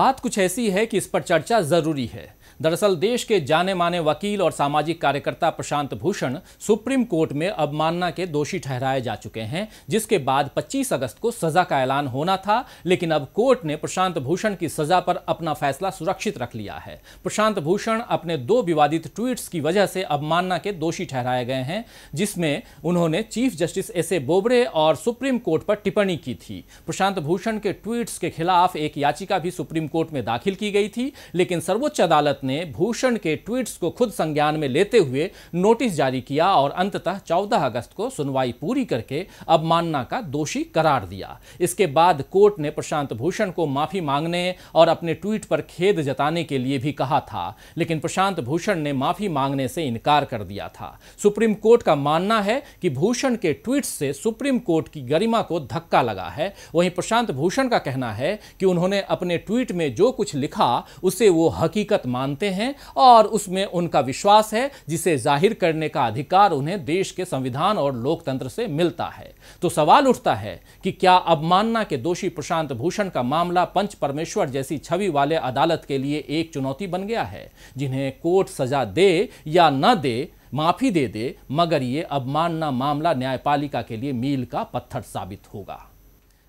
बात कुछ ऐसी है कि इस पर चर्चा जरूरी है दरअसल देश के जाने माने वकील और सामाजिक कार्यकर्ता प्रशांत भूषण सुप्रीम कोर्ट में अवमानना के दोषी ठहराए जा चुके हैं जिसके बाद 25 अगस्त को सजा का ऐलान होना था लेकिन अब कोर्ट ने प्रशांत भूषण की सजा पर अपना फैसला सुरक्षित रख लिया है प्रशांत भूषण अपने दो विवादित ट्वीट्स की वजह से अवमानना के दोषी ठहराए गए हैं जिसमें उन्होंने chief justice S A Bobde और सुप्रीम कोर्ट पर टिप्पणी की थी प्रशांत भूषण के ट्वीट्स के खिलाफ एक याचिका भी सुप्रीम कोर्ट में दाखिल की गई थी लेकिन सर्वोच्च अदालत ने ने भूषण के ट्वीट्स को खुद संज्ञान में लेते हुए नोटिस जारी किया और अंततः 14 अगस्त को सुनवाई पूरी करके अवमानना का दोषी करार दिया इसके बाद कोर्ट ने प्रशांत भूषण को माफी मांगने और अपने ट्वीट पर खेद जताने के लिए भी कहा था लेकिन प्रशांत भूषण ने माफी मांगने से इनकार कर दिया था सुप्रीम कोर्ट का मानना है कि भूषण के ट्वीट से सुप्रीम कोर्ट की गरिमा को धक्का लगा है वहीं प्रशांत भूषण का कहना है कि उन्होंने अपने ट्वीट में जो कुछ लिखा उसे वो हकीकत मानते मानते हैं और उसमें उनका विश्वास है जिसे जाहिर करने का अधिकार उन्हें देश के संविधान और लोकतंत्र से मिलता है तो सवाल उठता है कि क्या अवमानना के दोषी प्रशांत भूषण का मामला पंच परमेश्वर जैसी छवि वाले अदालत के लिए एक चुनौती बन गया है जिन्हें कोर्ट सजा दे या न दे माफी दे दे मगर ये अवमानना मामला न्यायपालिका के लिए मील का पत्थर साबित होगा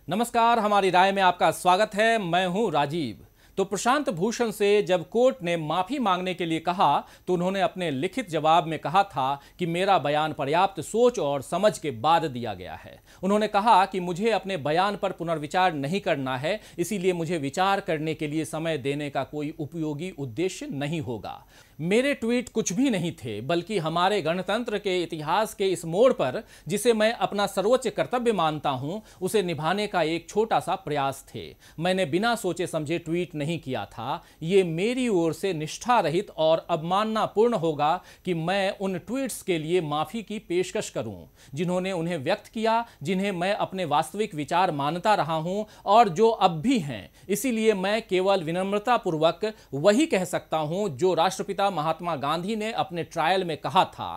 नमस्कार हमारी राय में आपका स्वागत है मैं हूं राजीव तो प्रशांत भूषण से जब कोर्ट ने माफी मांगने के लिए कहा तो उन्होंने अपने लिखित जवाब में कहा था कि मेरा बयान पर्याप्त सोच और समझ के बाद दिया गया है उन्होंने कहा कि मुझे अपने बयान पर पुनर्विचार नहीं करना है इसीलिए मुझे विचार करने के लिए समय देने का कोई उपयोगी उद्देश्य नहीं होगा मेरे ट्वीट कुछ भी नहीं थे बल्कि हमारे गणतंत्र के इतिहास के इस मोड़ पर जिसे मैं अपना सर्वोच्च कर्तव्य मानता हूं उसे निभाने का एक छोटा सा प्रयास थे मैंने बिना सोचे समझे ट्वीट नहीं किया था ये मेरी ओर से निष्ठा रहित और अवमाननापूर्ण होगा कि मैं उन ट्वीट्स के लिए माफ़ी की पेशकश करूं जिन्होंने उन्हें व्यक्त किया जिन्हें मैं अपने वास्तविक विचार मानता रहा हूं और जो अब भी हैं इसीलिए मैं केवल विनम्रतापूर्वक वही कह सकता हूं जो राष्ट्रपिता महात्मा गांधी ने अपने ट्रायल में कहा था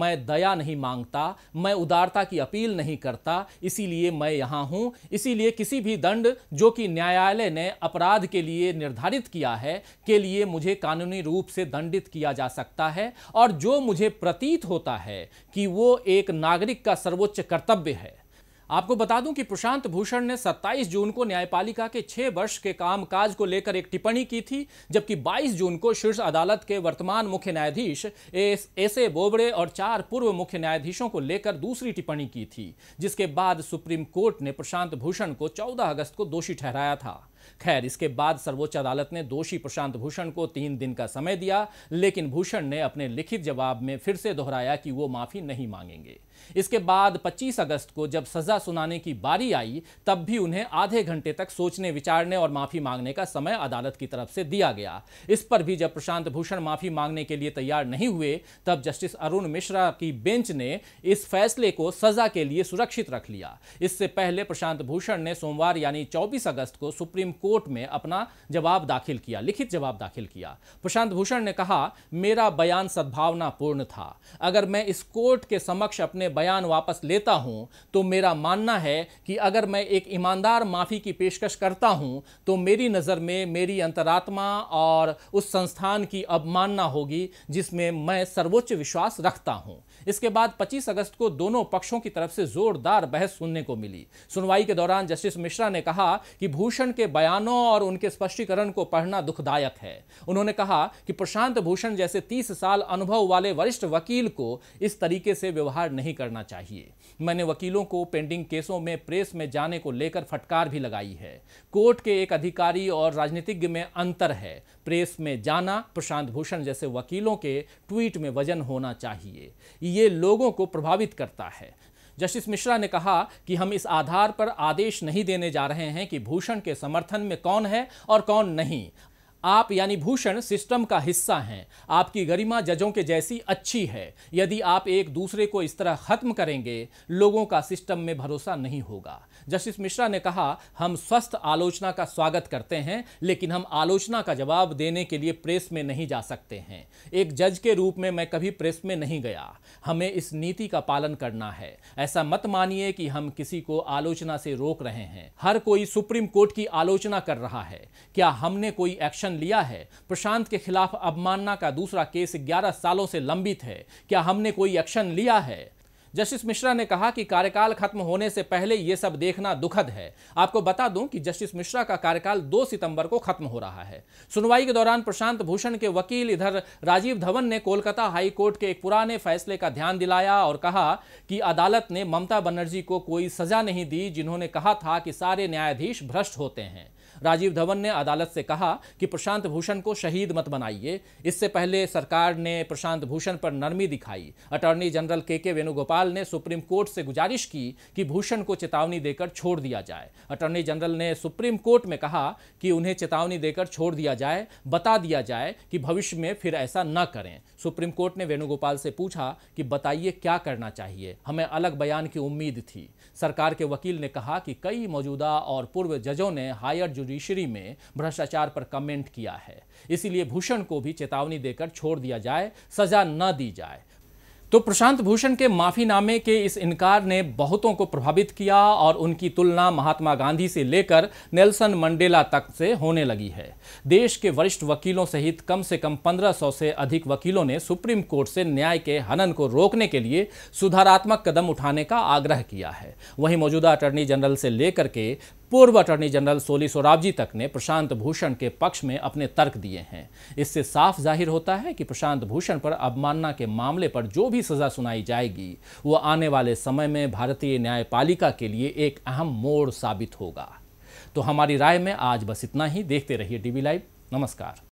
मैं दया नहीं मांगता मैं उदारता की अपील नहीं करता इसीलिए मैं यहां हूं इसीलिए किसी भी दंड जो कि न्यायालय ने अपराध के लिए निर्धारित किया है के लिए मुझे कानूनी रूप से दंडित किया जा सकता है और जो मुझे प्रतीत होता है कि वो एक नागरिक का सर्वोच्च कर्तव्य है आपको बता दूं कि प्रशांत भूषण ने 27 जून को न्यायपालिका के छह वर्ष के कामकाज को लेकर एक टिप्पणी की थी जबकि 22 जून को शीर्ष अदालत के वर्तमान मुख्य न्यायाधीश एस ए बोबड़े और चार पूर्व मुख्य न्यायाधीशों को लेकर दूसरी टिप्पणी की थी जिसके बाद सुप्रीम कोर्ट ने प्रशांत भूषण को चौदह अगस्त को दोषी ठहराया था खैर इसके बाद सर्वोच्च अदालत ने दोषी प्रशांत भूषण को तीन दिन का समय दिया लेकिन भूषण ने अपने लिखित जवाब में फिर से दोहराया कि वो माफी नहीं मांगेंगे इसके बाद 25 अगस्त को जब सजा सुनाने की बारी आई तब भी उन्हें आधे घंटे तक सोचने विचारने और माफी मांगने का समय अदालत की तरफ से दिया गया इस पर भी जब प्रशांत भूषण माफी मांगने के लिए तैयार नहीं हुए तब जस्टिस अरुण मिश्रा की बेंच ने इस फैसले को सजा के लिए सुरक्षित रख लिया इससे पहले प्रशांत भूषण ने सोमवार यानी चौबीस अगस्त को सुप्रीम कोर्ट में अपना जवाब दाखिल किया लिखित जवाब दाखिल किया प्रशांत भूषण ने कहा मेरा बयान सद्भावनापूर्ण था अगर मैं इस कोर्ट के समक्ष अपने अपने बयान वापस लेता हूं तो मेरा मानना है कि अगर मैं एक ईमानदार माफ़ी की पेशकश करता हूं तो मेरी नज़र में मेरी अंतरात्मा और उस संस्थान की अवमानना होगी जिसमें मैं सर्वोच्च विश्वास रखता हूं इसके बाद 25 अगस्त को दोनों पक्षों की तरफ से जोरदार बहस सुनने को मिली सुनवाई के दौरान जस्टिस मिश्रा ने कहा कि भूषण के बयानों और उनके स्पष्टीकरण को पढ़ना दुखदायक है उन्होंने कहा कि प्रशांत भूषण जैसे तीस साल अनुभव वाले वरिष्ठ वकील को इस तरीके से व्यवहार नहीं नहीं करना चाहिए मैंने वकीलों को पेंडिंग केसों में प्रेस में जाने को लेकर फटकार भी लगाई है कोर्ट के एक अधिकारी और राजनीतिज्ञ में अंतर है प्रेस में जाना प्रशांत भूषण जैसे वकीलों के ट्वीट में वजन होना चाहिए ये लोगों को प्रभावित करता है जस्टिस मिश्रा ने कहा कि हम इस आधार पर आदेश नहीं देने जा रहे हैं कि भूषण के समर्थन में कौन है और कौन नहीं आप यानी भूषण सिस्टम का हिस्सा हैं आपकी गरिमा जजों के जैसी अच्छी है यदि आप एक दूसरे को इस तरह खत्म करेंगे लोगों का सिस्टम में भरोसा नहीं होगा जस्टिस मिश्रा ने कहा हम स्वस्थ आलोचना का स्वागत करते हैं लेकिन हम आलोचना का जवाब देने के लिए प्रेस में नहीं जा सकते हैं एक जज के रूप में मैं कभी प्रेस में नहीं गया हमें इस नीति का पालन करना है ऐसा मत मानिए कि हम किसी को आलोचना से रोक रहे हैं हर कोई सुप्रीम कोर्ट की आलोचना कर रहा है क्या हमने कोई एक्शन एक्शन लिया है प्रशांत के खिलाफ अवमानना का दूसरा केस 11 सालों से लंबित है क्या हमने कोई एक्शन लिया है जस्टिस मिश्रा ने कहा कि कार्यकाल खत्म होने से पहले यह सब देखना दुखद है आपको बता दूं कि जस्टिस मिश्रा का कार्यकाल 2 सितंबर को खत्म हो रहा है सुनवाई के दौरान प्रशांत भूषण के वकील इधर राजीव धवन ने कोलकाता हाई कोर्ट के एक पुराने फैसले का ध्यान दिलाया और कहा कि अदालत ने ममता बनर्जी को कोई सजा नहीं दी जिन्होंने कहा था कि सारे न्यायाधीश भ्रष्ट होते हैं राजीव धवन ने अदालत से कहा कि प्रशांत भूषण को शहीद मत बनाइए इससे पहले सरकार ने प्रशांत भूषण पर नरमी दिखाई अटॉर्नी जनरल के के वेणुगोपाल ने सुप्रीम कोर्ट से गुजारिश की कि भूषण को चेतावनी देकर छोड़ दिया जाए अटॉर्नी जनरल ने सुप्रीम कोर्ट में कहा कि उन्हें चेतावनी देकर छोड़ दिया जाए बता दिया जाए कि भविष्य में फिर ऐसा न करें सुप्रीम कोर्ट ने वेणुगोपाल से पूछा कि बताइए क्या करना चाहिए हमें अलग बयान की उम्मीद थी सरकार के वकील ने कहा कि कई मौजूदा और पूर्व जजों ने हायर जुडिशरी में भ्रष्टाचार पर कमेंट किया है इसीलिए भूषण को भी चेतावनी देकर छोड़ दिया जाए सजा न दी जाए तो प्रशांत भूषण के माफीनामे के इस इनकार ने बहुतों को प्रभावित किया और उनकी तुलना महात्मा गांधी से लेकर नेल्सन मंडेला तक से होने लगी है देश के वरिष्ठ वकीलों सहित कम से कम 1500 से अधिक वकीलों ने सुप्रीम कोर्ट से न्याय के हनन को रोकने के लिए सुधारात्मक कदम उठाने का आग्रह किया है वहीं मौजूदा अटर्नी जनरल से लेकर के पूर्व अटॉर्नी जनरल सोली सोराबजी तक ने प्रशांत भूषण के पक्ष में अपने तर्क दिए हैं इससे साफ जाहिर होता है कि प्रशांत भूषण पर अवमानना के मामले पर जो भी सजा सुनाई जाएगी वो आने वाले समय में भारतीय न्यायपालिका के लिए एक अहम मोड़ साबित होगा तो हमारी राय में आज बस इतना ही देखते रहिए डीबी लाइव नमस्कार